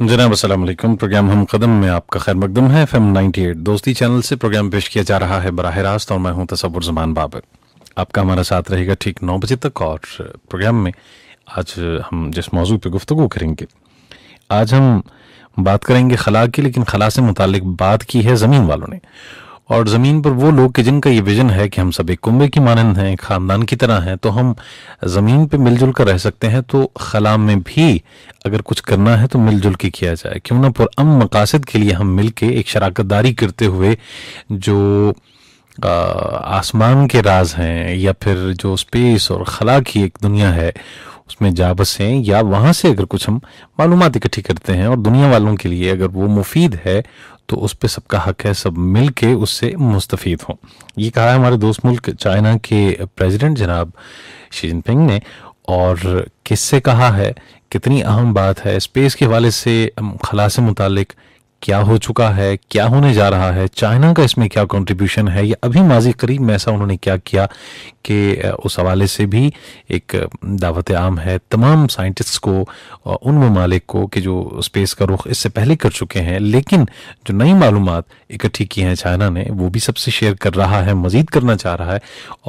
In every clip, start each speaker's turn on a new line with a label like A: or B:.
A: जनाब असलम प्रोग्राम हम कदम में आपका खैर मकदम है एफ एम एट दोस्ती चैनल से प्रोग्राम पेश किया जा रहा है बरह रास्त और मैं हूं तस्वुर जमान बाबर आपका हमारा साथ रहेगा ठीक नौ बजे तक और प्रोग्राम में आज हम जिस मौजू पर गुफ्तु करेंगे आज हम बात करेंगे खला की लेकिन खला से मुतल बात की है ज़मीन वालों ने और ज़मीन पर वो लोग कि जिनका ये विजन है कि हम सब एक कुंबे की मानंद हैं ख़ानदान की तरह हैं तो हम ज़मीन पे मिलजुल कर रह सकते हैं तो खला में भी अगर कुछ करना है तो मिलजुल के किया जाए क्यों ना पुरम मकासद के लिए हम मिल के एक शराकतदारी करते हुए जो आसमान के राज हैं या फिर जो स्पेस और खला की एक दुनिया है उसमें जा बसें या वहाँ से अगर कुछ हम मालूम इकट्ठी करते हैं और दुनिया वालों के लिए अगर वो मुफीद है तो उस पर सबका हक है सब मिल के उससे मुस्तफ़ हों ये कहा है हमारे दोस्त मुल्क चाइना के प्रेसिडेंट जनाब शी जिनपिंग ने और किससे कहा है कितनी अहम बात है स्पेस के हवाले से खला से मुतक क्या हो चुका है क्या होने जा रहा है चाइना का इसमें क्या कंट्रीब्यूशन है या अभी माजी करीब में ऐसा उन्होंने क्या किया कि उस हवाले से भी एक दावत आम है तमाम साइंटिस्ट को उन ममालिक को कि जो स्पेस का रुख इससे पहले कर चुके हैं लेकिन जो नई मालूम इकट्ठी की हैं चाइना ने वो भी सबसे शेयर कर रहा है मज़ीद करना चाह रहा है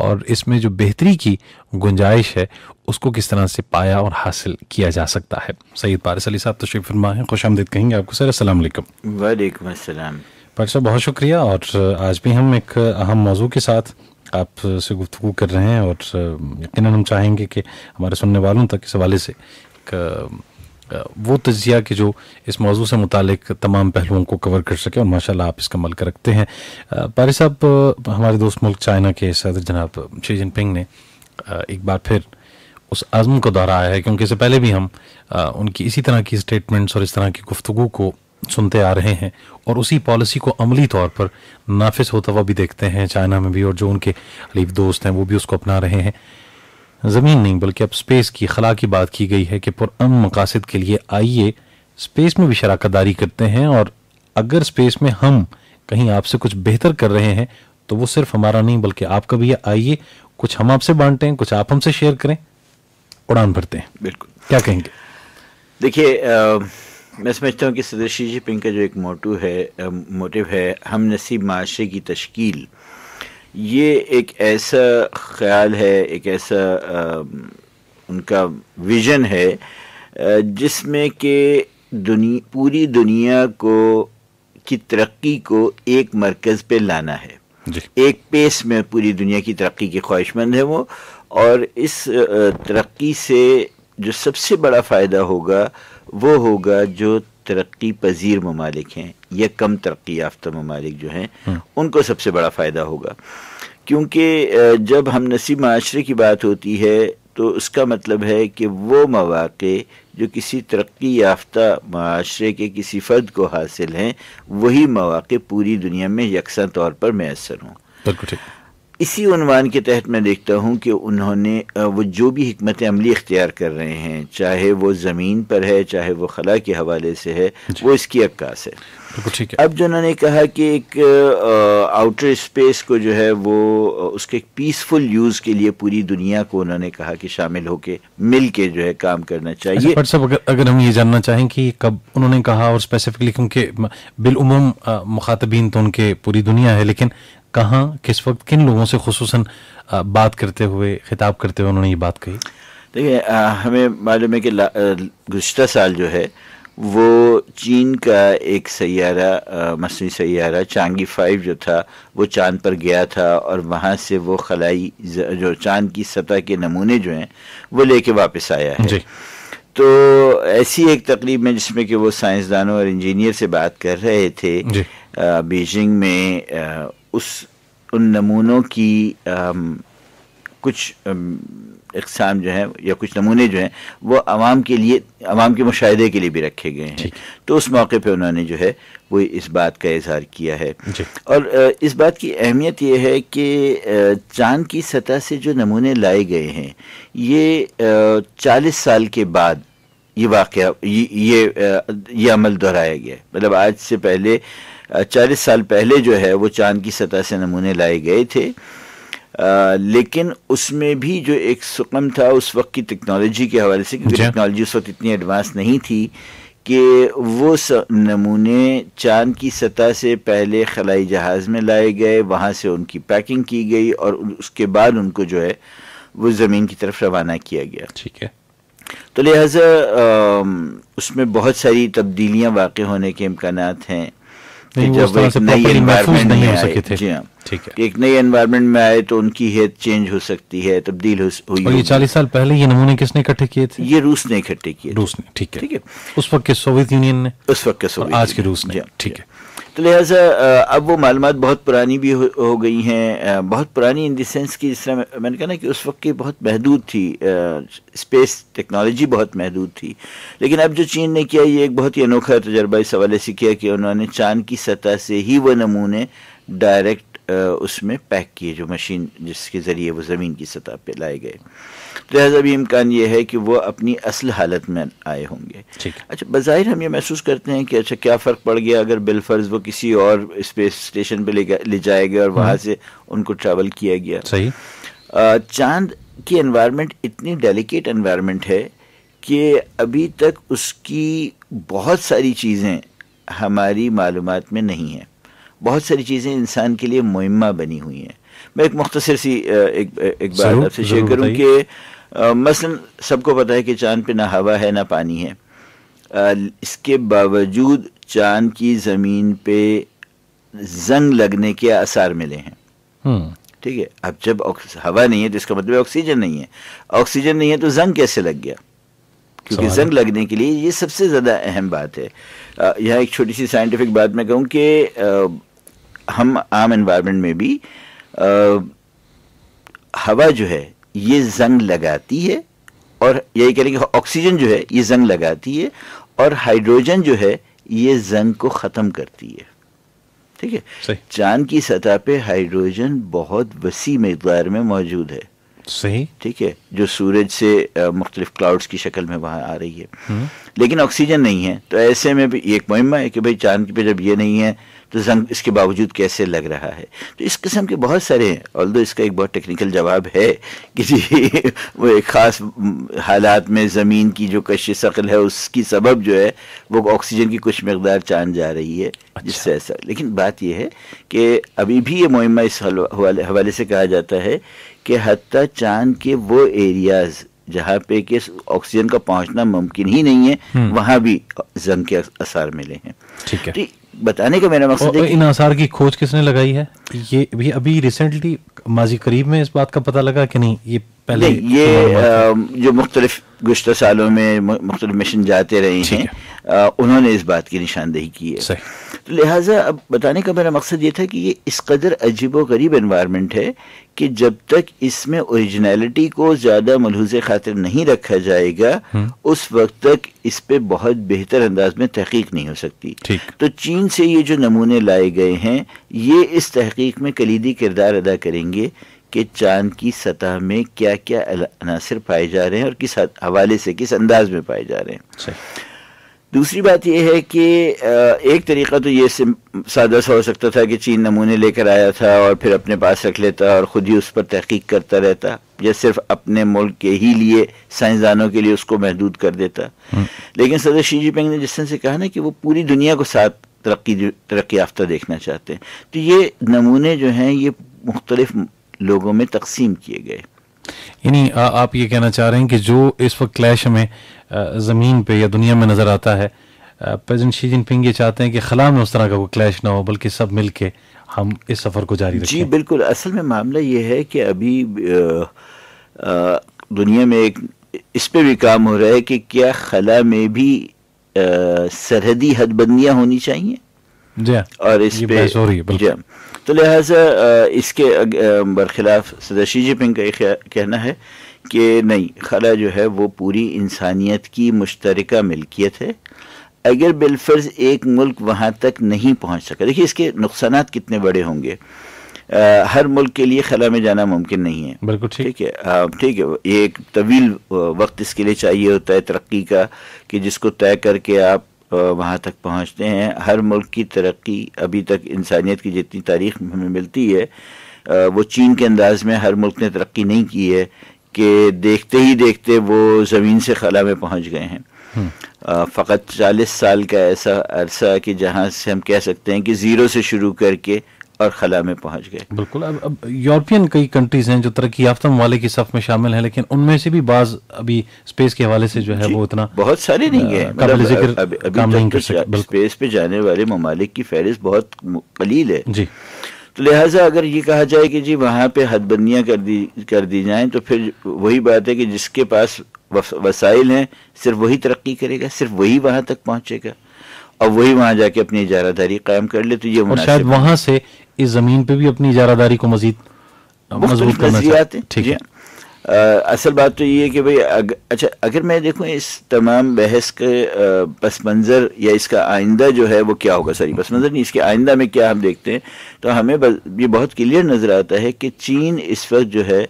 A: और इसमें जो बेहतरी की गुंजाइश है उसको किस तरह से पाया और हासिल किया जा सकता है सईद पारिस अली साहब तशरीफ तो फरमा है खुश आमदीद कहेंगे आपको सर असल
B: वालेकुम असलम
A: साहब बहुत शुक्रिया और आज भी हम एक अहम मौजू के साथ आपसे गुफ्तु कर रहे हैं और यकीन हम चाहेंगे कि हमारे सुनने वालों तक इस हवाले से एक वो तजिया के जो इस मौजू से मुतल तमाम पहलुओं को कवर कर सके और माशाल्लाह आप इसका मल कर रखते हैं पारी साहब हमारे दोस्त मुल्क चाइना के सदर जनाब शी जिनपिंग ने एक बार फिर उस आज़म को दोहराया है क्योंकि इससे पहले भी हम आ, उनकी इसी तरह की स्टेटमेंट्स और इस तरह की गुफ्तु को सुनते आ रहे हैं और उसी पॉलिसी को अमली तौर पर नाफिस होता हुआ भी देखते हैं चाइना में भी और जो उनके अलीफ दोस्त हैं वो भी उसको अपना रहे हैं ज़मीन नहीं बल्कि अब स्पेस की खला की बात की गई है कि पुरम मकासद के लिए आइए स्पेस में भी शराकत दारी करते हैं और अगर स्पेस में हम कहीं आपसे कुछ बेहतर कर रहे हैं तो वो सिर्फ हमारा नहीं बल्कि आपका भी आइए कुछ हम आपसे बांटें कुछ आप हमसे शेयर करें उड़ान भरते हैं बिल्कुल क्या कहेंगे
B: देखिए मैं समझता हूँ कि सदस्यी जी पिंग का जो एक मोटू है मोटिव है हम नसीब माशरे की तश्कील ये एक ऐसा ख्याल है एक ऐसा आ, उनका विजन है जिसमें कि दुनिया पूरी दुनिया को की तरक्की को एक मरकज़ पे लाना है एक पेस में पूरी दुनिया की तरक्की के ख्वाहिशमंद है वो और इस तरक्की से जो सबसे बड़ा फ़ायदा होगा वो होगा जो तरक्की पजीर ममालिक हैं या कम तरक्की याफ्ता ममालिक जो हैं हम्म। उनको सबसे बड़ा फ़ायदा होगा क्योंकि जब हम नसीब माशरे की बात होती है तो उसका मतलब है कि वो मौाक़े जो किसी तरक्की याफ्ता माशरे के किसी फ़र्द को हासिल हैं वही मौाक़े पूरी दुनिया में यकसा तौर पर मैसर हों बिल्कुल ठीक इसी उनवान के तहत मैं देखता हूँ कि उन्होंने वो जो भी हमत अमली इख्तियार कर रहे हैं चाहे वो ज़मीन पर है चाहे वो खला के हवाले से है वो इसकी अक्कास है ठीक है अब जो उन्होंने कहा कि एक आउटर स्पेस को जो है वो उसके पीसफुल यूज़ के लिए पूरी दुनिया को उन्होंने कहा कि शामिल होके मिल के जो है काम करना अच्छा, चाहिए अच्छा,
A: सब अगर, अगर हम ये जानना चाहें कि कब उन्होंने कहा और स्पेसिफिकली क्योंकि बिलूम मुखातबीन तो उनके पूरी दुनिया है लेकिन कहाँ किस वक्त किन लोगों से खसूस बात करते हुए खिताब करते हुए उन्होंने ये बात कही
B: देखिए हमें मालूम है कि गुज्तर साल जो है वो चीन का एक सैारा मसनी सैारा चांगी फाइव जो था वो चांद पर गया था और वहाँ से वो खलाई जो चांद की सतह के नमूने जो हैं वो लेके वापस आया है तो ऐसी एक तकरीब में जिसमें कि वो साइंसदानों और इंजीनियर से बात कर रहे थे बीजिंग में उस उन नमूनों की आम, कुछ इकसाम जो है या कुछ नमूने जो हैं वो आवाम के लिए आवाम के मुशाहे के लिए भी रखे गए हैं तो उस मौके पे उन्होंने जो है वो इस बात का इजहार किया है और इस बात की अहमियत ये है कि चांद की सतह से जो नमूने लाए गए हैं ये चालीस साल के बाद ये वाक़ ये ये, ये अमल दोहराया गया मतलब आज से पहले चालीस साल पहले जो है वो चांद की सतह से नमूने लाए गए थे आ, लेकिन उसमें भी जो एक सुकम था उस वक्त की टेक्नोलॉजी के हवाले से क्योंकि टेक्नोलॉजी उस वक्त इतनी एडवांस नहीं थी कि वो नमूने चांद की सतह से पहले खलाई जहाज़ में लाए गए वहाँ से उनकी पैकिंग की गई और उसके बाद उनको जो है वो ज़मीन की तरफ रवाना किया गया ठीक है तो लिहाजा उसमें बहुत सारी तब्दीलियाँ वाक़ होने के इम्कान हैं नहीं जब एक नई एनवायरमेंट में आए जी हाँ ठीक है एक नई एनवायरमेंट में आए तो उनकी हेत चेंज हो सकती है तब्दील हुई और ये चालीस साल
A: पहले ये नमूने किसने इकट्ठे किए थे ये रूस ने इकट्ठे किए रूस ने ठीक है ठीक है उस वक्त के सोवियत यूनियन ने उस वक्त के सोवियत आज के रूस ने हाँ, ठीक है हाँ।
B: तो लिहाजा अब वो मालूम बहुत पुरानी भी हो, हो गई हैं बहुत पुरानी इन देंस कि जिस तरह मैंने कहा ना कि उस वक्त की बहुत महदूद थी स्पेस टेक्नोलॉजी बहुत महदूद थी लेकिन अब जो चीन ने किया ये एक बहुत ही अनोखा तजर्बा इस हवाले से किया कि उन्होंने चांद की सतह से ही वह नमूने डायरेक्ट उसमें पैक किए जो मशीन जिसके ज़रिए वो ज़मीन की सतह पर लाए गए लिहाजा भी इम्कान ये है कि वह अपनी असल हालत में आए होंगे अच्छा बाहिर हम ये महसूस करते हैं कि अच्छा क्या फ़र्क पड़ गया अगर बिलफर्ज वो किसी और स्पेस स्टेशन पर ले, ले जाए गए और वहाँ हम्म। से उनको ट्रैवल किया गया सही चांद की एनवायरनमेंट इतनी डेलिकेट एनवायरनमेंट है कि अभी तक उसकी बहुत सारी चीज़ें हमारी मालूम में नहीं हैं बहुत सारी चीज़ें इंसान के लिए मुहिमा बनी हुई हैं मैं एक मुख्तर सी एक एक बात आपसे शेयर करूँ कि मसलन सबको पता है कि चांद पे ना हवा है ना पानी है इसके बावजूद चांद की ज़मीन पे जंग लगने के आसार मिले हैं हम्म। ठीक है अब जब हवा नहीं है तो इसका मतलब ऑक्सीजन नहीं है ऑक्सीजन नहीं है तो जंग कैसे लग गया क्योंकि जंग लगने के लिए ये सबसे ज़्यादा अहम बात है यहाँ एक छोटी सी साइंटिफिक बात मैं कहूँ कि हम आम इन्वायरमेंट में भी आ, हवा जो है ये जंग लगाती है और यही कह कि ऑक्सीजन जो है ये जंग लगाती है और हाइड्रोजन जो है ये जंग को ख़त्म करती है ठीक है चांद की सतह पे हाइड्रोजन बहुत वसी मकदार में मौजूद है सही ठीक है जो सूरज से मुख्तलिफ क्लाउड्स की शक्ल में वहां आ रही है हम्म। लेकिन ऑक्सीजन नहीं है तो ऐसे में भी एक मुहिमा है कि भाई चांद पे जब ये नहीं है तो जंग इसके बावजूद कैसे लग रहा है तो इस किस्म के बहुत सारे हैं ऑल इसका एक बहुत टेक्निकल जवाब है कि जी वो एक ख़ास हम्म, हालात में ज़मीन की जो कश शक्ल है उसकी सबब जो है वो ऑक्सीजन की कुछ मकदार चांद जा रही है अच्छा। जिससे ऐसा लेकिन बात यह है कि अभी भी ये मुहिमा इस हवाले से कहा जाता है कि हती चांद के वो एरियाज़ जहाँ पे कि ऑक्सीजन का पहुँचना मुमकिन ही नहीं है हम्म। वहाँ भी जंग के असार मिले हैं ठीक है तो बताने का मेरा मकसद है इन
A: आसार की खोज किसने लगाई है ये भी अभी रिसेंटली माजी करीब में इस बात का पता लगा कि नहीं ये पहले ये
B: जो मुख्तलिफ गुज्तर सालों में मुख्तलिफ मिशन जाते रहे हैं उन्होंने इस बात की निशानदेही की है तो लिहाजा अब बताने का मेरा मकसद ये था कि ये इस कदर अजीब व गरीब इन्वायरमेंट है कि जब तक इसमें ओरिजिनलिटी को ज़्यादा मलहूज खातिर नहीं रखा जाएगा हम्म। उस वक्त तक इस पर बहुत बेहतर अंदाज में तहकीक नहीं हो सकती तो चीन से ये जो नमूने लाए गए हैं ये इस तहकीक में कलीदी किरदार अदा करेंगे कि चांद की सतह में क्या क्या अनासर पाए जा रहे हैं और किस हवाले से किस अंदाज में पाए जा रहे हैं दूसरी बात यह है कि एक तरीका तो ये सादा सा हो सकता था कि चीन नमूने लेकर आया था और फिर अपने पास रख लेता और ख़ुद ही उस पर तहकीक करता रहता या सिर्फ अपने मुल्क के ही लिए साइंसदानों के लिए उसको महदूद कर देता हम्म। लेकिन सदर शी जिनपिंग ने जिस तरह से कहा ना कि वो पूरी दुनिया को साथ तरक्की तरक्की याफ्ता देखना चाहते हैं तो ये नमूने जो हैं ये मुख्तलिफ लोगों में तकसीम किए गए
A: यानी आप ये कहना चाह रहे हैं कि जो इस वक्त क्लैश हमें ज़मीन पे या दुनिया में नज़र आता है प्रेजेंट शी जिनपिंग ये चाहते हैं कि खला में उस तरह का कोई क्लैश ना हो बल्कि सब मिल हम इस सफ़र को जारी रखें जी
B: बिल्कुल असल में मामला ये है कि अभी आ, आ, दुनिया में एक इस पर भी काम हो रहा है कि क्या खला में भी सरहदी हदबंदियां होनी चाहिए हाँ, और इस पे हो रही है तो लिहाजा इसके बरखिलाफ़ सदर शी जिनपिंग का कहना है कि नहीं खला जो है वो पूरी इंसानियत की मुश्तरक मिल्कियत है अगर बिलफर्ज एक मुल्क वहाँ तक नहीं पहुँच सका देखिए इसके नुकसान कितने बड़े होंगे आ, हर मुल्क के लिए खला में जाना मुमकिन नहीं है बिल्कुल ठीक है ठीक है ये एक तवील वक्त इसके लिए चाहिए होता है तरक्की का कि जिसको तय करके आप वहाँ तक पहुँचते हैं हर मुल्क की तरक्की अभी तक इंसानियत की जितनी तारीख हमें मिलती है वो चीन के अंदाज में हर मुल्क ने तरक्की नहीं की है कि देखते ही देखते वो ज़मीन से खला में पहुँच गए हैं हम्म। फ़कत चालीस साल का ऐसा अरसा कि जहाँ से हम कह सकते हैं कि ज़ीरो से शुरू करके और खला में पहुंच गए
A: बिल्कुल अब अब यूरोपियन कई कंट्रीज हैं जो तरक्की याफ्ता ममालिक की सफ में शामिल हैं लेकिन उनमें से भी बाज अभी स्पेस के हवाले से जो है वो उतना बहुत सारे नहीं गए
B: मतलब स्पेस पे जाने वाले ममालिक की फहरिस्त बहुत कलील है जी तो लिहाजा अगर ये कहा जाए कि जी वहाँ पे हदबंदियाँ कर दी कर दी जाएँ तो फिर वही बात है कि जिसके पास वसाइल हैं सिर्फ वही तरक्की करेगा सिर्फ वही वहाँ तक पहुँचेगा अब वही वहां जाके अपनी इजारादारी कायम कर ले तो ये और शायद वहां
A: से इस जमीन पे भी अपनी इजारादारी को मजीद मजबूत करना
B: ठीक है आ, असल बात तो ये है कि भाई अग, अच्छा अगर मैं देखूँ इस तमाम बहस के पस मंज़र या इसका आइंदा जो है वो क्या होगा सॉरी पस मंज़र नहीं इसके आइंदा में क्या हम देखते हैं तो हमें ये बहुत क्लियर नज़र आता है कि चीन इस वक्त जो है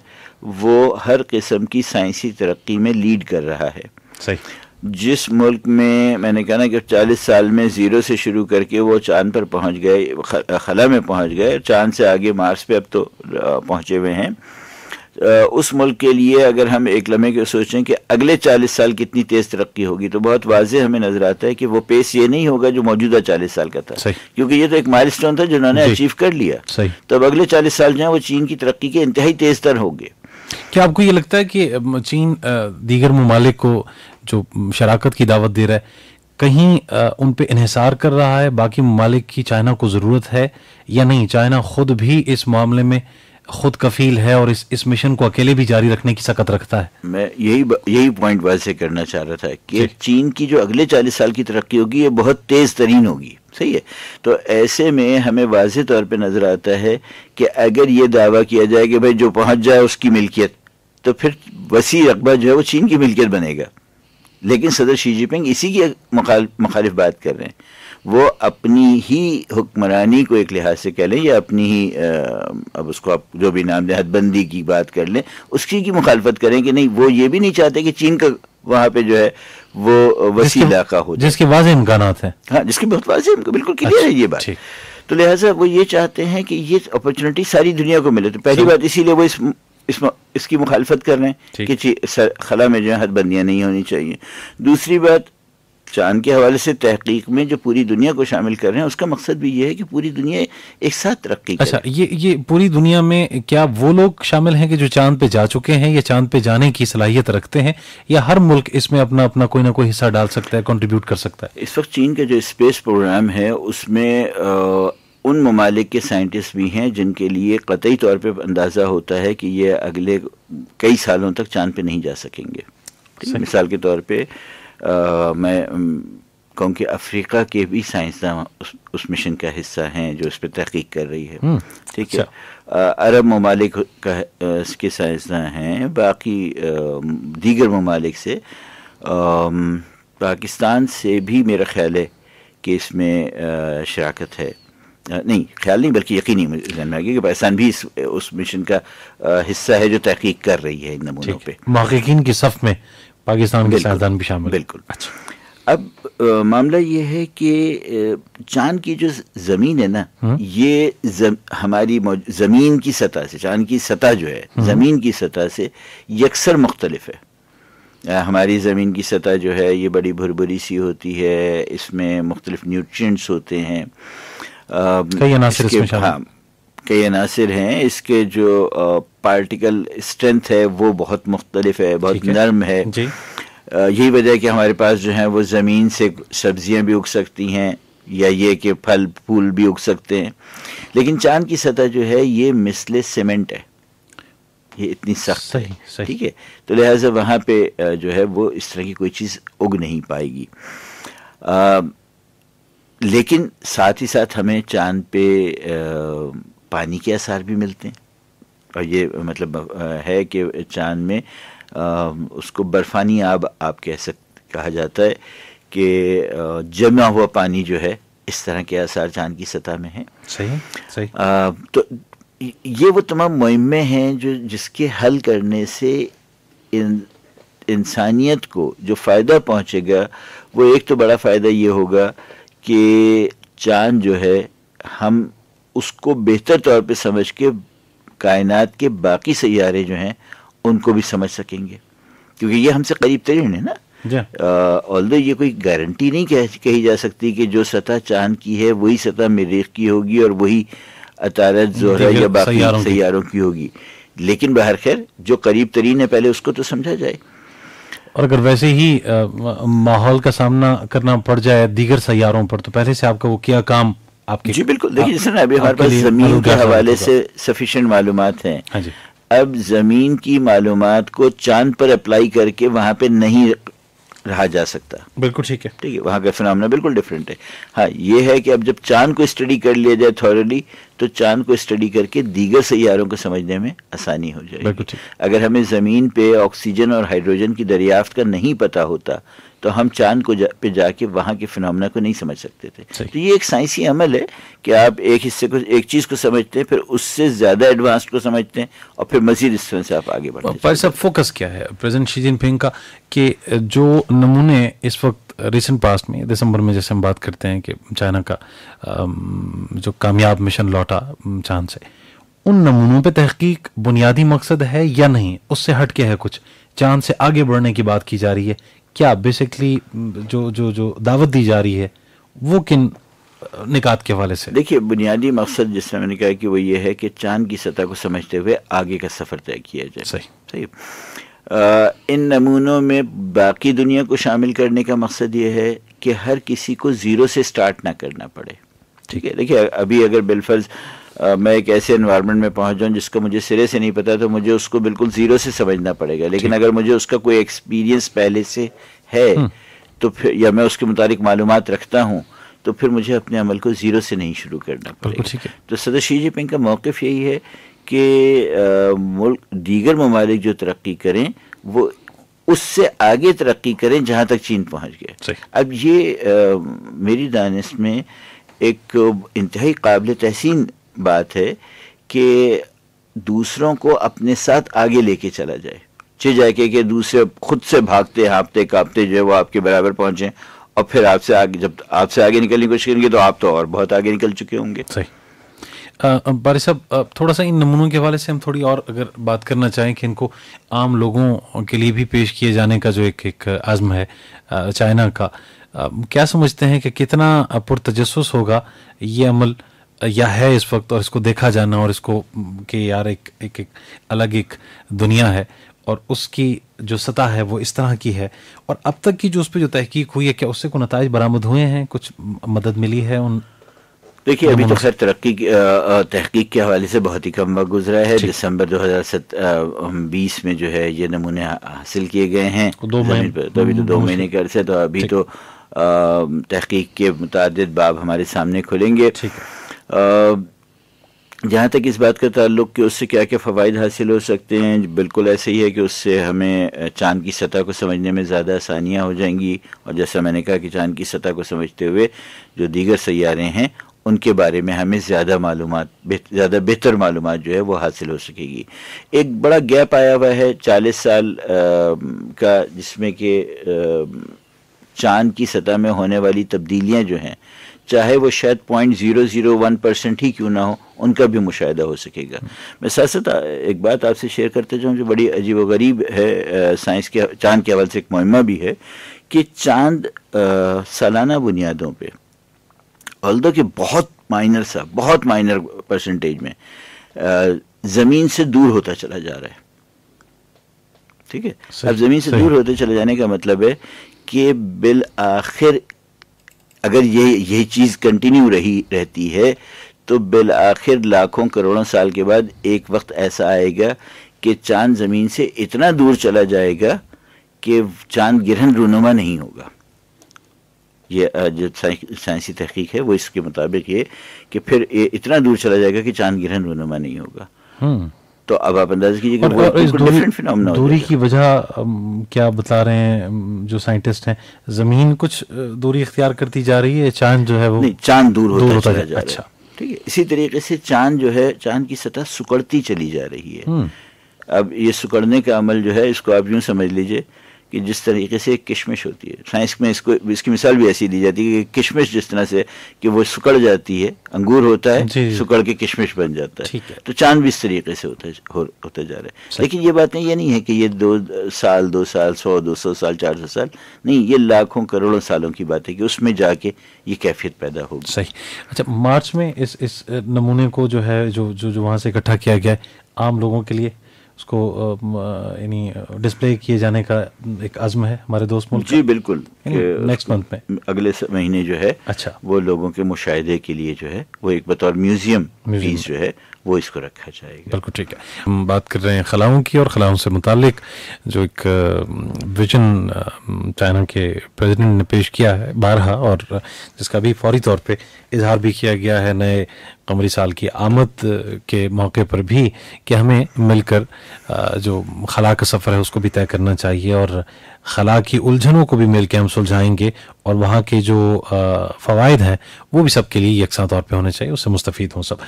B: वो हर किस्म की साइंसी तरक्की में लीड कर रहा है सही जिस मुल्क में मैंने कहा ना कि 40 साल में ज़ीरो से शुरू करके वो चांद पर पहुंच गए खला में पहुंच गए चांद से आगे मार्स पे अब तो पहुंचे हुए हैं उस मुल्क के लिए अगर हम एक लम्हे के सोचें कि अगले 40 साल कितनी तेज़ तरक्की होगी तो बहुत वाज हमें नज़र आता है कि वो पेस ये नहीं होगा जो मौजूदा चालीस साल का था क्योंकि ये तो एक माइल था जिन्होंने अचीव कर लिया तो तो अगले चालीस साल जो है वो चीन की तरक्की के इंतहाई तेज़ तर होंगे
A: क्या आपको ये लगता है कि चीन दीगर ममालिक को जो शराकत की दावत दे रहा है कहीं उन पर इहसार कर रहा है बाकी ममालिक की चाइना को ज़रूरत है या नहीं चाइना ख़ुद भी इस मामले में खुद कफील है और इस इस मिशन को अकेले भी जारी रखने की सकत रखता है
B: मैं यही यही पॉइंट वैसे करना चाह रहा था कि चीन की जो अगले चालीस साल की तरक्की होगी ये बहुत तेज़ तरीन होगी सही है तो ऐसे में हमें वाज तौर पर नज़र आता है कि अगर ये दावा किया जाए कि भाई जो पहुंच जाए उसकी मिल्कियत तो फिर वसी रकबा जो है वो चीन की मिल्कियत बनेगा लेकिन सदर शी जिनपिंग इसी की मुखालिफ बात कर रहे हैं वो अपनी ही हुक्मरानी को एक लिहाज से कह लें या अपनी ही आ, अब उसको आप जो भी नाम दें हदबंदी की बात कर लें उसकी की मुखालफत करें कि नहीं वो ये भी नहीं चाहते कि चीन का वहाँ पे जो है वो वसी इलाका हो
A: जिसके वाजे इम्कान है
B: हाँ जिसके बहुत वाजे बिल्कुल क्लियर अच्छा, है ये बात तो लिहाजा वो ये चाहते हैं कि ये अपॉर्चुनिटी सारी दुनिया को मिले तो पहली बात इसीलिए वो इस इस इसकी मुखालफत कर रहे हैं कि खला में जो है हदबंदियाँ नहीं होनी चाहिए दूसरी बात चांद के हवाले से तहकीक में जो पूरी दुनिया को शामिल कर रहे हैं उसका मकसद भी ये है कि पूरी दुनिया एक साथ तरक्की अच्छा
A: ये ये पूरी दुनिया में क्या वो लोग शामिल हैं कि जो चांद पे जा चुके हैं या चांद पे जाने की सलाहियत रखते हैं या हर मुल्क इसमें अपना अपना कोई ना कोई हिस्सा डाल सकता है कंट्रीब्यूट कर सकता
B: है इस वक्त चीन का जो स्पेस प्रोग्राम है उसमें आ, उन ममालिक के साइंटिस्ट भी हैं जिनके लिए कतई तौर पर अंदाज़ा होता है कि ये अगले कई सालों तक चांद पे नहीं जा सकेंगे मिसाल के तौर पे आ, मैं कहूँ कि अफ्रीका के भी साइंसदान उस, उस मिशन का हिस्सा हैं जो इस पर तहकीक कर रही है हम्म, ठीक है अच्छा। अरब ममालिक के साइंसदान हैं बाकी आ, दीगर ममालिक से आ, पाकिस्तान से भी मेरा ख्याल है कि इसमें शराकत है Uh, नहीं ख्याल नहीं बल्कि यकीनी जानना में आ गया कि पाकिस्तान भी इस उस मिशन का uh, हिस्सा है जो तहकीक कर रही है इन नमूनों पर
A: महकिन की सफ में पाकिस्तान के साथ भी शामिल बिल्कुल अच्छा।
B: अब आ, uh, मामला ये है कि चांद की जो ज़मीन है ना ये जम, हमारी ज़मीन की सतह से चांद की सतह जो है ज़मीन की सतह से यकसर मुख्तलफ है हमारी ज़मीन की सतह जो है ये बड़ी भुरभुरी सी होती है इसमें मुख्तलिफ न्यूट्रिएंट्स होते हैं कई अनासर कई अनासर हैं इसके जो पार्टिकल स्ट्रेंथ है वो बहुत मुख्तलिफ है बहुत नर्म है, यही वजह है कि हमारे पास जो है वो ज़मीन से सब्जियां भी उग सकती हैं या ये कि फल फूल भी उग सकते हैं लेकिन चांद की सतह जो है ये मिसले सीमेंट है ये इतनी सख्त है ठीक है तो लिहाजा वहाँ पे जो है वो इस तरह की कोई चीज़ उग नहीं पाएगी आ, लेकिन साथ ही साथ हमें चांद पे पानी के आसार भी मिलते हैं और ये मतलब है कि चांद में उसको बर्फ़ानी आब आप कह सक कहा जाता है कि जमा हुआ पानी जो है इस तरह के आसार चांद की सतह में है
A: सही सही
B: आ, तो ये वो तमाम मुहिमें हैं जो जिसके हल करने से इन इंसानियत को जो फ़ायदा पहुंचेगा वो एक तो बड़ा फ़ायदा ये होगा कि चांद जो है हम उसको बेहतर तौर पे समझ के कायनात के बाकी सैारे जो हैं उनको भी समझ सकेंगे क्योंकि ये हमसे करीब तरीन है ना ऑल दो ये कोई गारंटी नहीं कह, कही जा सकती कि जो सतह चांद की है वही सतह मरीख की होगी और वही अतारत जोहरा या बाकी सैारों की होगी लेकिन बहर खैर जो करीब तरीन है पहले उसको तो समझा जाए
A: और अगर वैसे ही माहौल का सामना करना पड़ जाए दीगर सैारों पर तो पहले से आपका वो क्या काम आपके जी बिल्कुल देखिए जैसे ना अभी हमारे पास ज़मीन के हवाले से
B: सफिशेंट मालूम है हाँ अब ज़मीन की मालूम को चांद पर अप्लाई करके वहां पे नहीं रहा जा सकता बिल्कुल ठीक है ठीक है वहां का फिनमिना बिल्कुल डिफरेंट है हाँ ये है कि अब जब चांद को स्टडी कर लिया जाए थॉरली तो चांद को स्टडी करके दीगर सैारों को समझने में आसानी हो जाएगी अगर हमें ज़मीन पे ऑक्सीजन और हाइड्रोजन की दरियाफ्त का नहीं पता होता तो हम चांद को जा, पे जाके वहाँ के फिनमिना को नहीं समझ सकते थे तो ये एक साइंसी अमल है कि आप एक हिस्से को एक चीज़ को समझते हैं फिर उससे ज़्यादा एडवांस को समझते हैं और फिर मजीद इस तरह से आप आगे
A: बढ़ते फोकस क्या है प्रेजेंट शी जिनपिंग का कि जो नमूने इस वक्त रिसेंट पास्ट में दिसंबर में जैसे हम बात करते हैं कि चाइना का जो कामयाब मिशन लौटा चांद से उन नमूनों पे तहकीक बुनियादी मकसद है या नहीं उससे हट के है कुछ चांद से आगे बढ़ने की बात की जा रही है क्या बेसिकली जो जो जो दावत दी जा रही है वो किन
B: निकात के हवाले से देखिए बुनियादी मकसद जिसमें मैंने कहा कि वो ये है कि चांद की सतह को समझते हुए आगे का सफ़र तय किया जाए सही सही आ, इन नमूनों में बाकी दुनिया को शामिल करने का मकसद ये है कि हर किसी को ज़ीरो से स्टार्ट ना करना पड़े ठीक है देखिए अभी अगर बिलफर्ज़ मैं एक ऐसे इन्वायरमेंट में पहुंच जाऊं जिसको मुझे सिरे से नहीं पता तो मुझे उसको बिल्कुल ज़ीरो से समझना पड़ेगा लेकिन अगर मुझे उसका कोई एक्सपीरियंस पहले से है हम्म। तो फिर या मैं उसके मुताबिक मालूम रखता हूँ तो फिर मुझे अपने अमल को ज़ीरो से नहीं शुरू करना पड़ेगा तो सदर शी जिनपिंग का मौक़ यही है कि मुल्क दीगर ममालिक जो तरक्की करें वो उससे आगे तरक्की करें जहाँ तक चीन पहुँच गया अब ये आ, मेरी दानिश में एक इंतहाई काबिल तहसीन बात है कि दूसरों को अपने साथ आगे लेके चला जाए चे जाए के, के दूसरे खुद से भागते हाँपते कांपते जो है वो आपके बराबर पहुंचे और फिर आपसे आगे जब आपसे आगे निकलने की कोशिश करेंगे तो आप तो और बहुत आगे निकल चुके होंगे सही
A: बारिश साहब थोड़ा सा इन नमूनों के हवाले से हम थोड़ी और अगर बात करना चाहें कि इनको आम लोगों के लिए भी पेश किए जाने का जो एक एक आज़म है चाइना का क्या समझते हैं कि कितना पुरतजस होगा ये अमल या है इस वक्त और इसको देखा जाना और इसको कि यार एक एक, एक अलग एक दुनिया है और उसकी जो सतह है वो इस तरह की है और अब तक की जो उस पर जो तहकीक हुई है क्या उससे कोई नतज बरामद हुए हैं कुछ मदद मिली है उन देखिए अभी तो
B: खैर तरक्की तहकीक के हवाले से बहुत ही कम वक्त गुजरा है दिसंबर दो हज़ार बीस में जो है ये नमूने हासिल किए गए हैं दो महीने तो अभी तो दो महीने के अरसे तो अभी तो तहकीक के मुतद बाब हमारे सामने खुलेंगे ठीक है जहाँ तक इस बात का ताल्लुक कि उससे क्या क्या फ़वाद हासिल हो सकते हैं बिल्कुल ऐसे ही है कि उससे हमें चांद की सतह को समझने में ज़्यादा आसानियाँ हो जाएंगी और जैसा मैंने कहा कि चांद की सतह को समझते हुए जो दीगर सैारे हैं उनके बारे में हमें ज़्यादा मालूम ज़्यादा बेहतर मालूम जो है वो हासिल हो सकेगी एक बड़ा गैप आया हुआ है चालीस साल आ, का जिसमें कि चाँद की सतह में होने वाली तब्दीलियाँ जो हैं चाहे वो शायद point zero zero one percent ही क्यों ना हो उनका भी मुशाह हो सकेगा मैं साथ साथ एक बात आपसे शेयर करते जाऊँ जो बड़ी अजीब गरीब है साइंस के चांद के हवाले से एक मुहिमा भी है कि चांद सालाना बुनियादों पर अलदो के बहुत माइनर सा बहुत माइनर परसेंटेज में ज़मीन से दूर होता चला जा रहा है ठीक है अब ज़मीन से दूर होते चले जाने का मतलब है कि बिल आखिर अगर ये यही चीज़ कंटिन्यू रही रहती है तो बिल आखिर लाखों करोड़ों साल के बाद एक वक्त ऐसा आएगा कि चांद ज़मीन से इतना दूर चला जाएगा कि चांद ग्रहण रूनुमा नहीं होगा ये जो साइंसी तहकीक है वो इसके मुताबिक ये कि फिर इतना दूर चला जाएगा कि चांद ग्रहण रूनुमा नहीं होगा हम्म। तो अब आप अंदाज कीजिए कि दूरी, दूरी की
A: वजह क्या बता रहे हैं जो साइंटिस्ट हैं जमीन कुछ दूरी इख्तियार करती जा रही है चांद जो है वो नहीं चांद दूर होता, दूर होता जा, रहा अच्छा
B: ठीक है इसी तरीके से चांद जो है चांद की सतह सुकड़ती चली जा रही है हम्म। अब ये सुकड़ने का अमल जो है इसको आप यूं समझ लीजिए कि जिस तरीके से किशमिश होती है साइंस में इसको इसकी मिसाल भी ऐसी दी जाती है कि किशमिश जिस तरह से कि वो सुकड़ जाती है अंगूर होता है सुकड़ के किशमिश बन जाता है, है। तो चांद भी इस तरीके से होता हो, होता जा रहा है लेकिन ये बातें ये नहीं है कि ये दो साल दो साल सौ दो सौ साल चार सौ साल नहीं ये लाखों करोड़ों सालों की बात है कि उसमें जाके ये कैफियत
A: पैदा होगी सही अच्छा मार्च में इस इस नमूने को जो है जो जो वहाँ से इकट्ठा किया गया आम लोगों के लिए उसको यानी डिस्प्ले किए जाने का एक आजम है हमारे दोस्त मुल्क जी बिल्कुल नेक्स्ट मंथ में
B: अगले महीने जो है अच्छा वो लोगों के मुशाहे के लिए जो है वो एक बतौर म्यूजियम पीस जो है वो इसको रखा जाएगा
A: बिल्कुल ठीक है हम बात कर रहे हैं खलाओं की और खलाओं से मुतक जो एक विजन चाइना के प्रेसिडेंट ने पेश किया है बारहा और जिसका भी फौरी तौर पे इजहार भी किया गया है नए कमरी साल की आमद के मौके पर भी कि हमें मिलकर जो खला का सफ़र है उसको भी तय करना चाहिए और खला की उलझनों को भी मिलकर हम सुलझाएंगे और वहाँ के जो फ़वाद हैं वो भी सबके लिए यकसां तौर पे होने चाहिए उससे मुस्तफ़ हों सब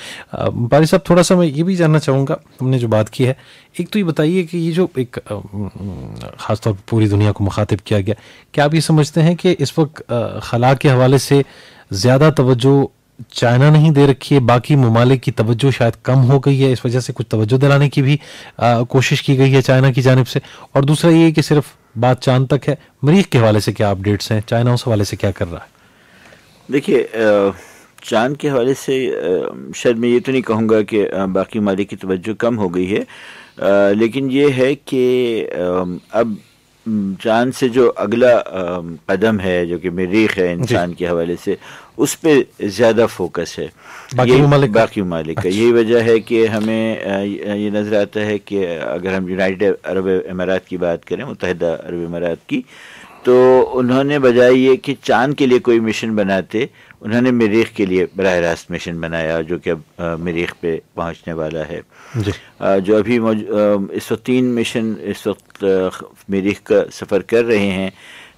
A: बारी साहब थोड़ा सा मैं ये भी जानना चाहूँगा हमने जो बात की है एक तो ये बताइए कि ये जो एक ख़ास तौर पर पूरी दुनिया को मुखातिब किया गया क्या आप ये समझते हैं कि इस वक्त खला के हवाले से ज़्यादा तोज्जो चाइना नहीं दे रखी है बाकी ममालिक की तवज्जो शायद कम हो गई है इस वजह से कुछ तवज्जो दिलाने की भी आ, कोशिश की गई है चाइना की जानब से और दूसरा ये कि सिर्फ बात चांद तक है मरीख के हवाले से क्या अपडेट्स हैं चाइना उस हवाले से क्या कर रहा है
B: देखिए चांद के हवाले से शायद मैं ये तो नहीं कहूँगा कि बाकी ममालिक की तवज्जो कम हो गई है आ, लेकिन ये है कि अब चांद से जो अगला कदम है जो कि मरीख है इंसान के हवाले से उस पर ज़्यादा फोकस है बाकी ममालिक बाकी ममालिक अच्छा। यही वजह है कि हमें ये नज़र आता है कि अगर हम यूनाइटेड अरब अमारात की बात करें मुतहदा अरब अमारात की तो उन्होंने बजाय ये कि चांद के लिए कोई मिशन बनाते उन्होंने मरीख के लिए बरह रास्त मिशन बनाया जो कि अब मरीख पे पहुंचने वाला है जो अभी इस वक्त तीन मिशन इस वक्त मरीख का सफ़र कर रहे हैं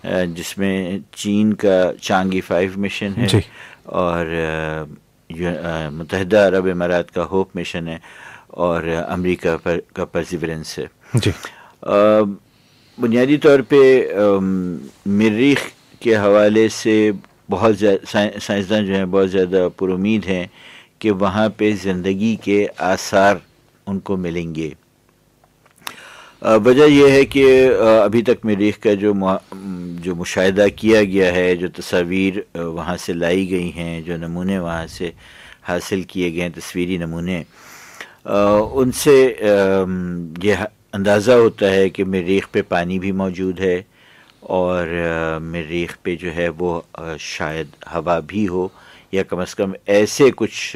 B: जिसमें चीन का चांगी फाइव मिशन है और मुतहदा अरब इमारात का होप मिशन है और अमेरिका पर का परसिवरेंस है बुनियादी तौर पे मरीख के हवाले से बहुत साइंसदान जो हैं बहुत ज़्यादा पुरुद हैं कि वहाँ पे ज़िंदगी के आसार उनको मिलेंगे वजह यह है कि अभी तक मरीख का जो जो मुशाह किया गया है जो तस्वीर वहाँ से लाई गई हैं जो नमूने वहाँ से हासिल किए गए हैं तस्वीरी नमूने उनसे यह अंदाज़ा होता है कि रेख पे पानी भी मौजूद है और रेख पर जो है वो शायद हवा भी हो या कम अज़ कम ऐसे कुछ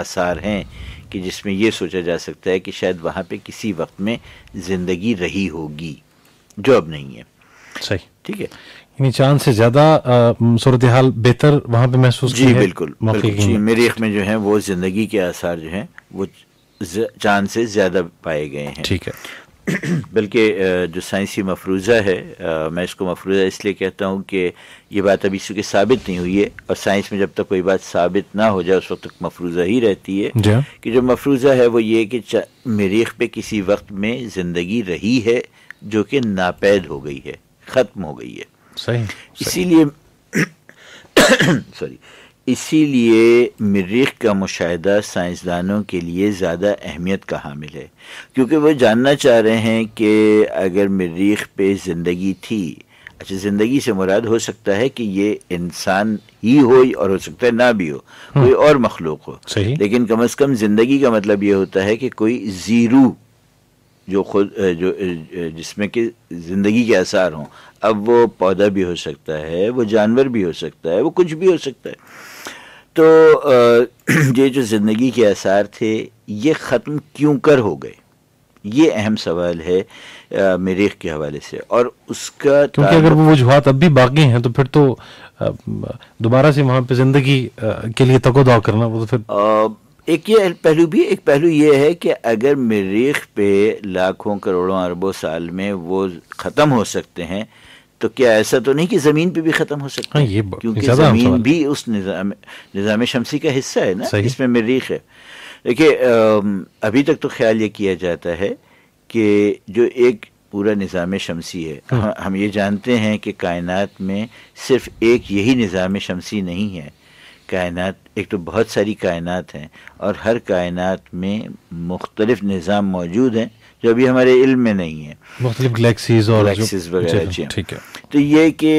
B: आसार हैं कि जिसमें यह सोचा जा सकता है कि शायद वहां पे किसी वक्त में ज़िंदगी रही होगी जो अब नहीं है सही ठीक है
A: यानी चांद से ज्यादा सूरत हाल बेहतर वहां पे महसूस जी बिल्कुल,
B: मेरे में जो है वो जिंदगी के आसार जो है वो चांद से ज्यादा पाए गए हैं ठीक है बल्कि जो साइंसी मफरूज़ा है मैं इसको मफरूज़ा इसलिए कहता हूँ कि ये बात अभी चूँकि साबित नहीं हुई है और साइंस में जब तक कोई बात साबित ना हो जाए उस वक्त तक मफरूज़ा ही रहती है हाँ। कि जो मफरूज़ा है वो ये कि मरीख पे किसी वक्त में ज़िंदगी रही है जो कि नापैद हो गई है ख़त्म हो गई
A: है
B: इसीलिए सॉरी इसीलिए मरीख का मुशाह साइंसदानों के लिए ज़्यादा अहमियत का हामिल है क्योंकि वो जानना चाह रहे हैं कि अगर मरीख पे ज़िंदगी थी अच्छा ज़िंदगी से मुराद हो सकता है कि ये इंसान ही हो और हो सकता है ना भी हो हम्म। कोई और मखलूक हो लेकिन कम अज़ कम ज़िंदगी का मतलब ये होता है कि कोई ज़ीरू जो खुद जो जिसमें कि ज़िंदगी के आसार हों अब वो पौधा भी हो सकता है वो जानवर भी हो सकता है वो कुछ भी हो सकता है तो ये जो ज़िंदगी के आसार थे ये ख़त्म क्यों कर हो गए ये अहम सवाल है मरीख के हवाले से और उसका क्योंकि अगर वो
A: वजूहत अब भी बाकी हैं तो फिर तो दोबारा से वहाँ पे ज़िंदगी के लिए तको दौ करना वो तो
B: फिर एक ये पहलू भी एक पहलू ये है कि अगर मरीख पे लाखों करोड़ों अरबों साल में वो ख़त्म हो सकते हैं तो क्या ऐसा तो नहीं कि ज़मीन पे भी ख़त्म हो सकता
A: हाँ, है ये क्योंकि ज़मीन
B: भी उस निज़ाम निज़ाम शमसी का हिस्सा है ना इसमें मरीख है देखिए अभी तक तो ख्याल ये किया जाता है कि जो एक पूरा निज़ाम शमसी है हम, हाँ। हाँ, हम ये जानते हैं कि कायनात में सिर्फ एक यही निज़ाम शमसी नहीं है कायनात एक तो बहुत सारी कायनात हैं और हर कायनात में मुख्तलिफ़ निज़ाम मौजूद हैं जो अभी हमारे इल्म में नहीं है
A: मतलब गलेक्सीज और गलेक्सीज वगैरह हाँ। ठीक है
B: तो ये कि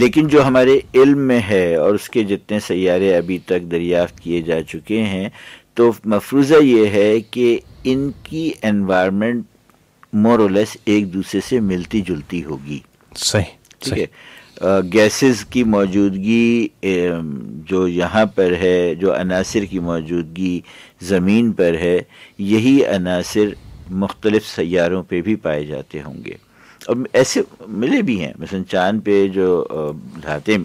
B: लेकिन जो हमारे इल्म में है और उसके जितने सैारे अभी तक दरियाफ्त किए जा चुके हैं तो मफरूज़ा ये है कि इनकी एनवायरनमेंट लेस एक दूसरे से मिलती जुलती होगी सही ठीक है गैसेस की मौजूदगी जो यहाँ पर है जो अनासर की मौजूदगी ज़मीन पर है यही अनासर मुख्तलिफ सारों पर भी पाए जाते होंगे और ऐसे मिले भी हैं मसलन चांद पे जो धातें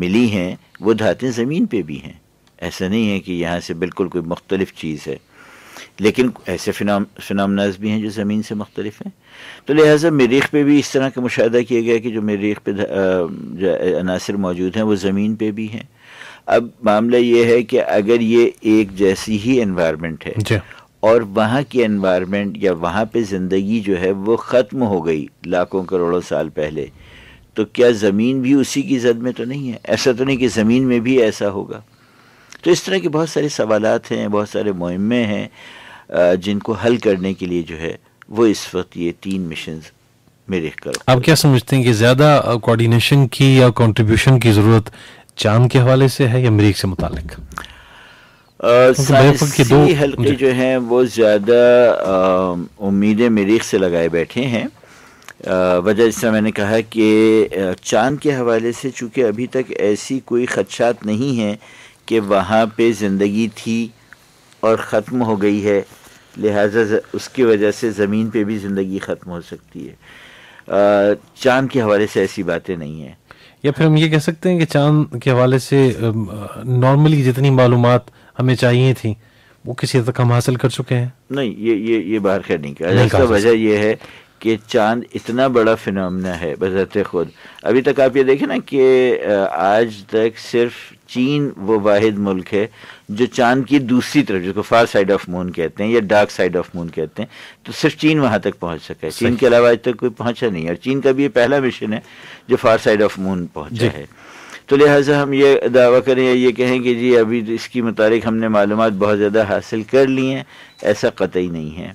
B: मिली हैं वो धातें ज़मीन पर भी हैं ऐसा नहीं है कि यहाँ से बिल्कुल कोई मुख्तलिफ चीज़ है लेकिन ऐसे फिनाम फिनामनाज भी हैं जो ज़मीन से मुख्तलिफ हैं तो लिहाजा मरीख पे भी इस तरह का मुशाह किया गया कि जो मरीख पे जो अनासर मौजूद हैं वो ज़मीन पर भी हैं अब मामला ये है कि अगर ये एक जैसी ही इन्वायरमेंट है और वहाँ की एनवायरनमेंट या वहाँ पे ज़िंदगी जो है वो ख़त्म हो गई लाखों करोड़ों साल पहले तो क्या ज़मीन भी उसी की जद में तो नहीं है ऐसा तो नहीं कि ज़मीन में भी ऐसा होगा तो इस तरह के बहुत सारे सवाल हैं बहुत सारे मुहमे हैं जिनको हल करने के लिए जो है वो इस वक्त ये तीन मिशन मेरे कर
A: आप क्या समझते हैं कि ज़्यादा कोऑर्डिनेशन की या कंट्रीब्यूशन की ज़रूरत चांद के हवाले से है या मरीख से मुतक
B: के दो हल्के जो हैं वो ज़्यादा उम्मीदें मरीख से लगाए बैठे हैं वजह जिस मैंने कहा कि चांद के हवाले से चूँकि अभी तक ऐसी कोई खदशात नहीं है कि वहाँ पे ज़िंदगी थी और ख़त्म हो गई है लिहाजा उसकी वजह से ज़मीन पे भी ज़िंदगी ख़त्म हो सकती है चांद के हवाले से ऐसी बातें नहीं हैं
A: या फिर हम ये कह सकते हैं कि चांद के हवाले से नॉर्मली जितनी मालूम हमें चाहिए थी वो किसी तक हम हासिल कर चुके हैं
B: नहीं ये ये ये बाहर खैर नहीं किया इसका वजह ये है कि चांद इतना बड़ा फिनमना है बजरत खुद अभी तक आप ये देखें ना कि आज तक सिर्फ चीन वो वाद मुल्क है जो चांद की दूसरी तरफ जिसको फार साइड ऑफ मून कहते हैं या डार्क साइड ऑफ मून कहते हैं तो सिर्फ चीन वहाँ तक पहुँच सका है चीन के अलावा आज तक कोई पहुँचा नहीं और चीन का भी ये पहला मिशन है जो फार साइड ऑफ मून पहुँचा है तो लिहाजा हम ये दावा करें या ये कहें कि जी अभी इसकी मुताबिक हमने मालूम बहुत ज़्यादा हासिल कर ली हैं ऐसा कतई नहीं है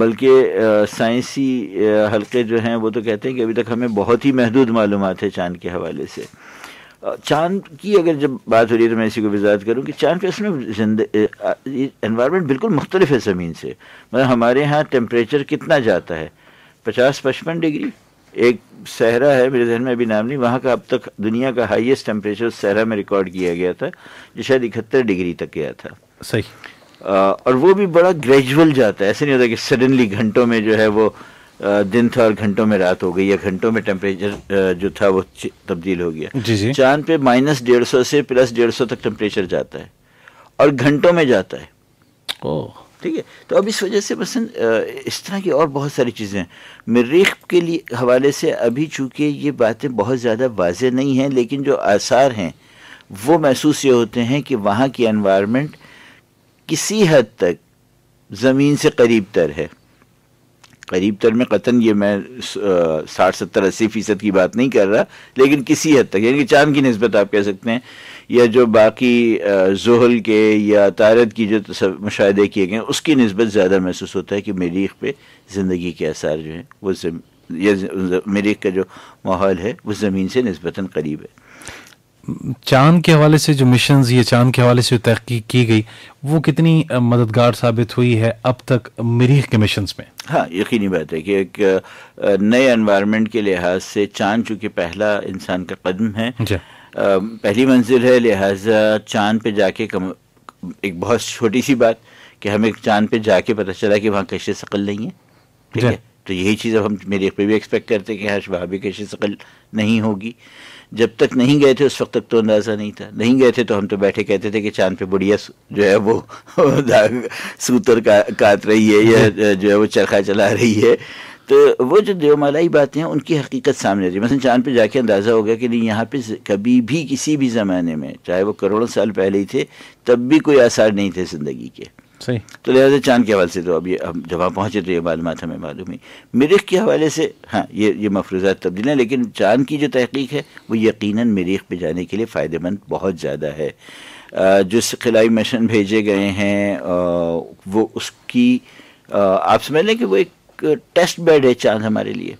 B: बल्कि साइंसी हल्के जो हैं वो तो कहते हैं कि अभी तक हमें बहुत ही महदूद मालूम है चांद के हवाले से चांद की अगर जब बात हो रही है तो मैं इसी को विजात करूँ कि चाँद पे उसमें जिंदगी इन्वायरमेंट बिल्कुल मुख्तलिफ है ज़मीन से मतलब हमारे यहाँ टेम्परेचर कितना जाता है पचास पचपन डिग्री एक सहरा है मेरे जहन में अभी नाम नहीं वहाँ का अब तक दुनिया का हाईएस्ट टेम्परेचर सहरा में रिकॉर्ड किया गया था जो शायद इकहत्तर डिग्री तक गया था सही आ, और वो भी बड़ा ग्रेजुअल जाता है ऐसे नहीं होता कि सडनली घंटों में जो है वो दिन था और घंटों में रात हो गई या घंटों में टेम्परेचर जो था वो तब्दील हो गया चांद पे माइनस डेढ़ सौ से प्लस डेढ़ सौ तक टेम्परेचर जाता है और घंटों में जाता है ओह ठीक है तो अब इस वजह से पसंद इस तरह की और बहुत सारी चीज़ें मरीख के लिए हवाले से अभी चूँकि ये बातें बहुत ज़्यादा वाज नहीं हैं लेकिन जो आसार हैं वो महसूस ये होते हैं कि वहाँ की इन्वायरमेंट किसी हद तक ज़मीन से करीब तर है करीब तर में कतन ये मैं साठ सत्तर अस्सी फ़ीसद की बात नहीं कर रहा लेकिन किसी हद तक यानी कि चांद की नस्बत आप कह सकते हैं या जो बाकी जहल के या तारत की जो मुशाहे किए गए उसकी नस्बत ज़्यादा महसूस होता है कि मरीख पे ज़िंदगी के आसार जो हैं वो या मरीख का जो माहौल है वो ज़मीन से नस्बता करीब है
A: चांद के हवाले से जो मिशन ये चांद के हवाले से जो तहकीक की गई वो कितनी मददगार साबित हुई है अब तक मरीख के मिशन में
B: हाँ यकीनी बात है कि एक नए इन्वायरमेंट के लिहाज से चांद चूँकि पहला इंसान का कदम है पहली मंजिल है लिहाजा चांद पे जाके कम एक बहुत छोटी सी बात कि हमें चांद पे जाके पता चला कि वहाँ कैसे शकल नहीं है ठीक है तो यही चीज़ अब हम मेरे पे भी एक्सपेक्ट करते हैं कि हर्ष हाँ, वहाँ भी कैसे शकल नहीं होगी जब तक नहीं गए थे उस वक्त तक तो अंदाज़ा नहीं था नहीं गए थे तो हम तो बैठे कहते थे कि चांद पे बुढ़िया जो है वो सूतर का काट रही है या जो है वो चरखा चला रही है तो वो जो देवमालाई बातें हैं उनकी हकीकत सामने आती है मसलन चांद पे जाके अंदाज़ा हो गया कि नहीं यहाँ पे कभी भी किसी भी ज़माने में चाहे वो करोड़ों साल पहले ही थे तब भी कोई आसार नहीं थे ज़िंदगी के सही तो लिहाजा चांद के हवाले से तो अब ये अब जब आप पहुँचे तो ये मालूम हमें मालूम ही मरीख के हवाले से हाँ ये ये मफरूज़ात तब्दील हैं लेकिन चांद की जो तहकीक है वो यकीन मरीख पे जाने के लिए फ़ायदेमंद बहुत ज़्यादा है जो खिलाई मिशन भेजे गए हैं वो उसकी आप समझ लें कि वो एक टेस्ट बेड है चांद हमारे लिए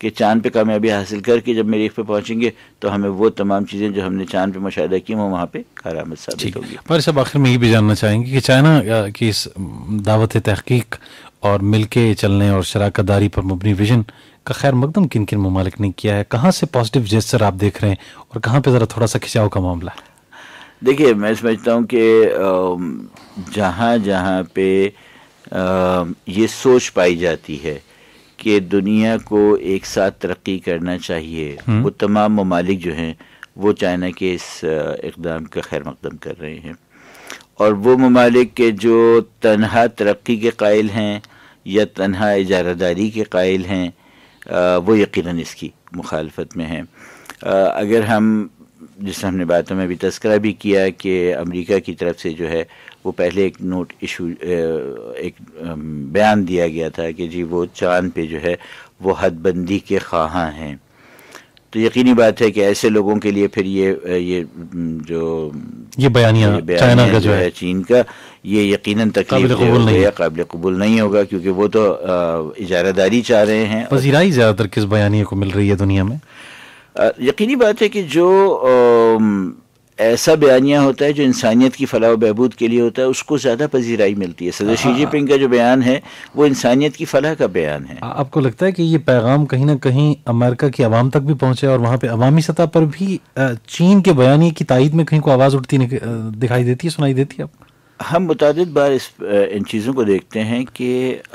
B: कि चांद पे कामयाबी हासिल करके जब मेरे पे पहुंचेंगे तो हमें वो तमाम चीज़ें जो हमने चांद पे मुशाह की वो वहाँ पे कारामद साबित होगी
A: पर सब आखिर में ये भी जानना चाहेंगे कि चाइना की इस दावत तहकीक और मिल के चलने और शराकत दारी पर मबनी विजन का खैर मकदम किन किन ममालिक ने किया है कहाँ से पॉजिटिव जेस्टर आप देख रहे हैं और कहाँ पर ज़रा थोड़ा सा खिंचाव का मामला है
B: देखिए मैं समझता हूँ कि जहाँ जहाँ पे ये सोच पाई जाती है कि दुनिया को एक साथ तरक्की करना चाहिए हम्म। वो तमाम ममालिक जो हैं वो चाइना के इस इकदाम का खैर मकदम कर रहे हैं और वो ममालिक के जो तनहा तरक्की के कायल हैं या तनहा इजारादारी के कायल हैं वो यकीनन इसकी मुखालफत में हैं अगर हम जिस हमने बातों में भी तस्करा भी किया कि अमेरिका की तरफ से जो है वो पहले एक नोट इशू एक बयान दिया गया था कि जी वो चांद पे जो है वो हदबंदी के ख्वाहाँ हैं तो यकीनी बात है कि ऐसे लोगों के लिए फिर ये ये जो
A: ये बयानिया चाइना का जो है
B: चीन का ये यकीनन तकलीफ कबूल नहीं है काबिल कबूल नहीं होगा क्योंकि वो तो इजारादारी चाह रहे हैं पजीराई
A: ज़्यादातर किस बयानिए को मिल रही है दुनिया में
B: यकीनी बात है कि जो ऐसा बयानिया होता है जो इंसानियत की फलाह बहबूद के लिए होता है उसको ज़्यादा पजीराई मिलती है सदर शी जिनपिंग का जो बयान है वो इंसानियत की फलाह का बयान है
A: आपको लगता है कि ये पैगाम कहीं ना कहीं अमेरिका की आवाम तक भी पहुंचे और वहाँ पर अवामी सतह पर भी चीन के बयानी की तइद में कहीं को आवाज़ उठती दिखाई देती है सुनाई देती है
B: हम मुतद बार इस इन चीज़ों को देखते हैं कि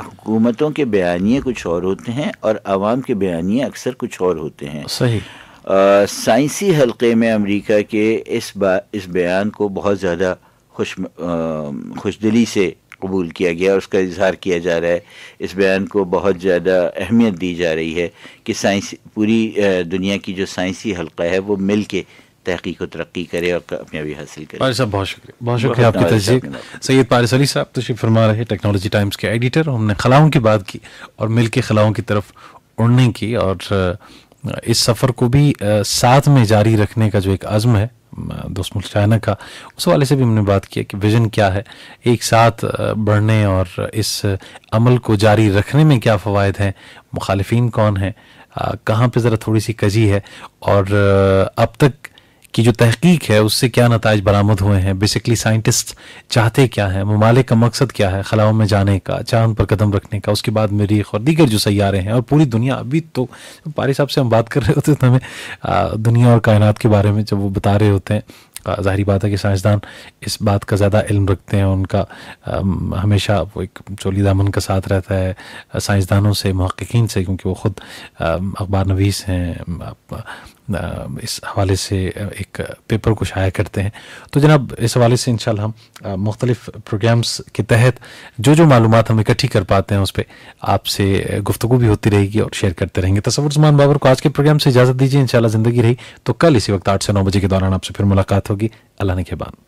B: हुकूमतों के बयानिए कुछ और होते हैं और आवाम के बयानिए अक्सर कुछ और होते हैं सही साइंसी हलके में अमेरिका के इस बा इस बयान को बहुत ज़्यादा खुश खुश दिली से कबूल किया गया और उसका इजहार किया जा रहा है इस बयान को बहुत ज़्यादा अहमियत दी जा रही है कि साइंस पूरी दुनिया की जो साइंसी हलका है वो मिल के तहकीक तरक्की करे और कामयाबी हासिल करे पारिस साहब बहुत शुक्रिया बहुत शुक्रिया आपकी तस्दीक
A: सैद पारिस साहब तशरीफ फरमा रहे टेक्नोलॉजी टाइम्स के एडिटर हमने खलाओं की बात की और मिल के खलाओं की तरफ उड़ने की और इस सफ़र को भी साथ में जारी रखने का जो एक अज़्म है दोस्त मुल्शाना का उस वाले से भी हमने बात किया कि विज़न क्या है एक साथ बढ़ने और इस अमल को जारी रखने में क्या फ़वाद हैं मुखालफी कौन हैं कहाँ पे ज़रा थोड़ी सी कजी है और अब तक की जो तहकीक है उससे क्या नतज बरामद हुए हैं बेसिकली साइंटिस्ट चाहते क्या है ममालिक का मकसद क्या है खलाओं में जाने का चांद पर कदम रखने का उसके बाद मरीख और दीगर जो सैारे हैं और पूरी दुनिया अभी तो पारी साहब से हम बात कर रहे होते तो हमें दुनिया और कायनात के बारे में जब वो बता रहे होते हैं ज़ाहरी बात है कि साइंसदान इस बात का ज़्यादा इल्म रखते हैं उनका हमेशा वो एक चोली दामन का साथ रहता है साइंसदानों से महक्कीन से क्योंकि वो ख़ुद अखबार नवीस हैं इस हवाले से एक पेपर को शाया करते हैं तो जनाब इस हवाले से इंशाल्लाह हम मुख्तलिफ प्रोग्राम्स के तहत जो जो मालूम हम इकट्ठी कर पाते हैं उस पर आपसे गुफ्तु भी होती रहेगी और शेयर करते रहेंगे तस्वुर जमान बाबर को आज के प्रोग्राम से इजाज़त दीजिए इन जिंदगी रही तो कल इसी वक्त आठ से नौ बजे के दौरान आपसे फिर मुलाकात होगी अल्लाह ने के बाद